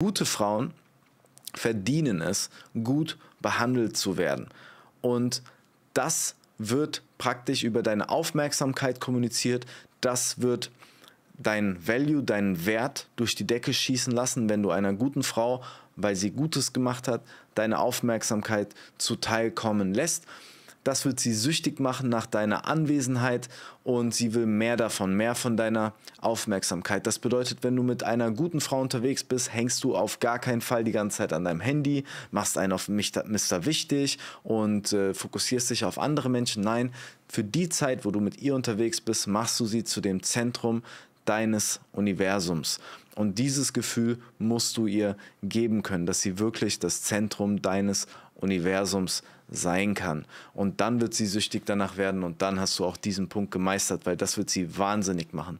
Gute Frauen verdienen es, gut behandelt zu werden. Und das wird praktisch über deine Aufmerksamkeit kommuniziert. Das wird deinen Value, deinen Wert durch die Decke schießen lassen, wenn du einer guten Frau, weil sie Gutes gemacht hat, deine Aufmerksamkeit zuteilkommen lässt. Das wird sie süchtig machen nach deiner Anwesenheit und sie will mehr davon, mehr von deiner Aufmerksamkeit. Das bedeutet, wenn du mit einer guten Frau unterwegs bist, hängst du auf gar keinen Fall die ganze Zeit an deinem Handy, machst einen auf Mr. Wichtig und äh, fokussierst dich auf andere Menschen. Nein, für die Zeit, wo du mit ihr unterwegs bist, machst du sie zu dem Zentrum deines Universums. Und dieses Gefühl musst du ihr geben können, dass sie wirklich das Zentrum deines Universums sein kann. Und dann wird sie süchtig danach werden und dann hast du auch diesen Punkt gemeistert, weil das wird sie wahnsinnig machen.